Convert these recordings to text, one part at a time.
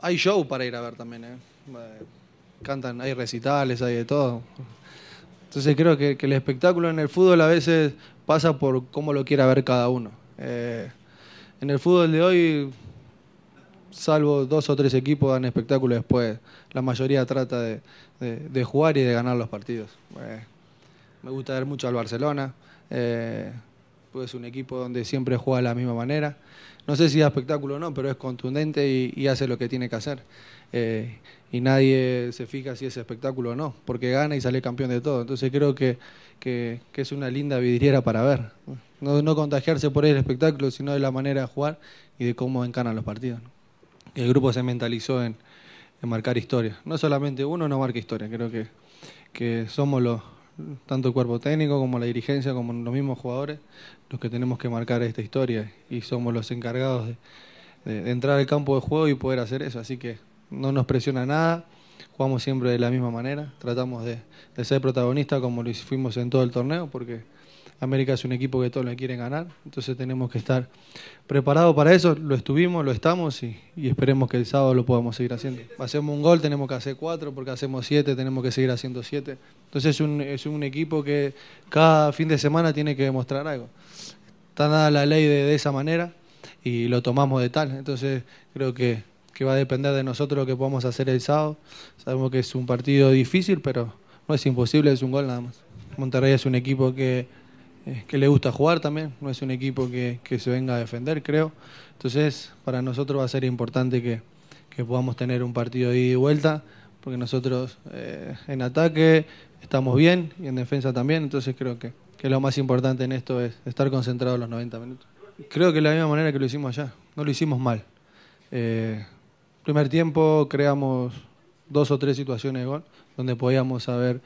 Hay show para ir a ver también, ¿eh? ¿eh? Cantan, hay recitales, hay de todo. Entonces creo que, el espectáculo en el fútbol a veces pasa por cómo lo quiera ver cada uno. Eh, en el fútbol de hoy, salvo dos o tres equipos dan espectáculo después, la mayoría trata de, de, jugar y de ganar los partidos. Eh, me gusta ver mucho al Barcelona pues es un equipo donde siempre juega de la misma manera. No sé si es espectáculo o no, pero es contundente y, hace lo que tiene que hacer. Eh, y nadie se fija si es espectáculo o no, porque gana y sale campeón de todo. Entonces creo que, que, es una linda vidriera para ver. No, no contagiarse por el espectáculo, sino de la manera de jugar y de cómo encaran los partidos. El grupo se mentalizó en, marcar historia. No solamente uno no marca historia, creo que, que somos los tanto el cuerpo técnico como la dirigencia, como los mismos jugadores, los que tenemos que marcar esta historia y somos los encargados de, entrar al campo de juego y poder hacer eso. Así que no nos presiona nada, jugamos siempre de la misma manera, tratamos de, de ser protagonistas como lo fuimos en todo el torneo, porque América es un equipo que todos le quieren ganar, entonces tenemos que estar preparados para eso. Lo estuvimos, lo estamos y, esperemos que el sábado lo podamos seguir haciendo. Hacemos un gol, tenemos que hacer cuatro, porque hacemos siete, tenemos que seguir haciendo siete. Entonces es un, es un equipo que cada fin de semana tiene que demostrar algo. Está nada la ley de, esa manera y lo tomamos de tal. Entonces creo que, que va a depender de nosotros lo que podamos hacer el sábado. Sabemos que es un partido difícil, pero no es imposible, es un gol nada más. Monterrey es un equipo que eh, que le gusta jugar también, no es un equipo que, se venga a defender, creo. Entonces, para nosotros va a ser importante que, podamos tener un partido de ida y vuelta, porque nosotros eh, en ataque estamos bien y en defensa también, entonces creo que, lo más importante en esto es estar concentrados los 90 minutos. Creo que es la misma manera que lo hicimos allá, no lo hicimos mal. Eh, primer tiempo creamos dos o tres situaciones de gol donde podíamos haber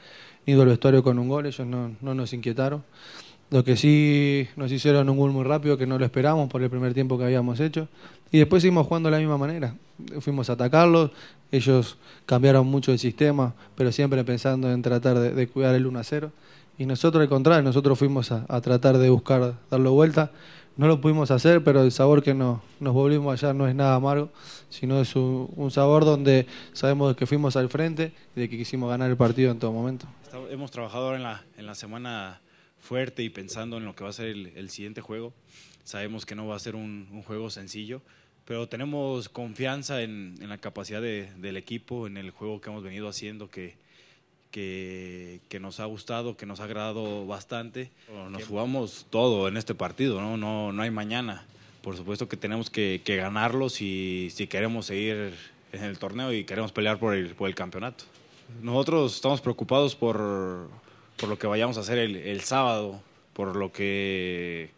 ido al vestuario con un gol, ellos no, no nos inquietaron. Lo que sí nos hicieron un gol muy rápido que no lo esperamos por el primer tiempo que habíamos hecho. Y después seguimos jugando de la misma manera. Fuimos a atacarlos, ellos cambiaron mucho el sistema, pero siempre pensando en tratar de, cuidar el 1 a 0. Y nosotros al contrario, nosotros fuimos a, tratar de buscar darlo vuelta. No lo pudimos hacer, pero el sabor que nos, nos volvimos allá no es nada amargo, sino es un, sabor donde sabemos que fuimos al frente y de que quisimos ganar el partido en todo momento. Hemos trabajado en la, en la semana fuerte y pensando en lo que va a ser el, siguiente juego. Sabemos que no va a ser un, juego sencillo, pero tenemos confianza en, la capacidad del equipo, en el juego que hemos venido haciendo, que, que, nos ha gustado, que nos ha agradado bastante. Oh, nos jugamos todo en este partido, no, no, no hay mañana. Por supuesto que tenemos que, que ganarlo si, si queremos seguir en el torneo y queremos pelear por el, por el campeonato. Nosotros estamos preocupados por, por lo que vayamos a hacer el, el sábado, por lo que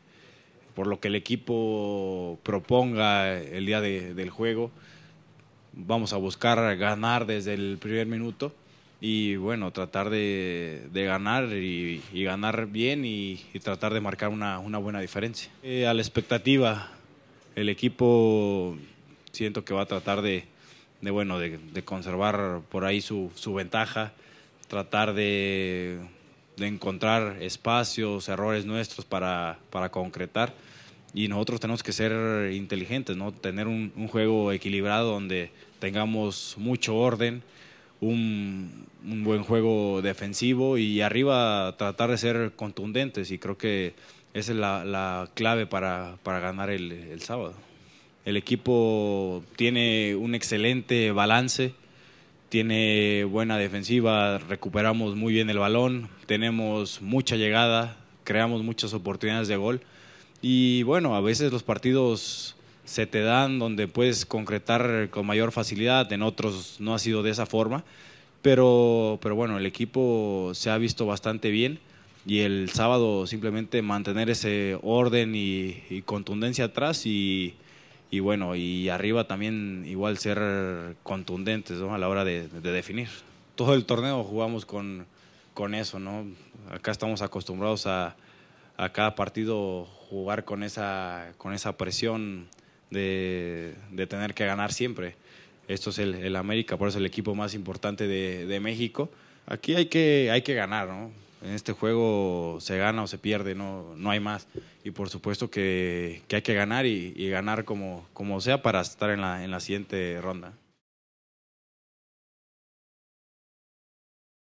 por lo que el equipo proponga el día del juego. Vamos a buscar ganar desde el primer minuto y bueno, tratar de, ganar y, ganar bien y, tratar de marcar una, una buena diferencia. Eh, a la expectativa, el equipo siento que va a tratar de, de bueno, de, conservar por ahí su, su ventaja, tratar de de encontrar espacios, errores nuestros para, concretar. Y nosotros tenemos que ser inteligentes, ¿no? Tener un, juego equilibrado donde tengamos mucho orden, un, buen juego defensivo y arriba tratar de ser contundentes. Y creo que esa es la, clave para, ganar el sábado. El equipo tiene un excelente balance tiene buena defensiva, recuperamos muy bien el balón, tenemos mucha llegada, creamos muchas oportunidades de gol. Y bueno, a veces los partidos se te dan donde puedes concretar con mayor facilidad, en otros no ha sido de esa forma, pero, pero bueno, el equipo se ha visto bastante bien y el sábado simplemente mantener ese orden y, y contundencia atrás y, y bueno, y arriba también igual ser contundentes ¿no? a la hora de, definir. Todo el torneo jugamos con, con eso, ¿no? Acá estamos acostumbrados a, cada partido jugar con esa, con esa presión de, de tener que ganar siempre. Esto es el, el, América, por eso el equipo más importante de, de México. Aquí hay que, hay que ganar, ¿no? en este juego se gana o se pierde, no, no hay más. Y por supuesto que, hay que ganar y, ganar como, como sea para estar en la, en la siguiente ronda.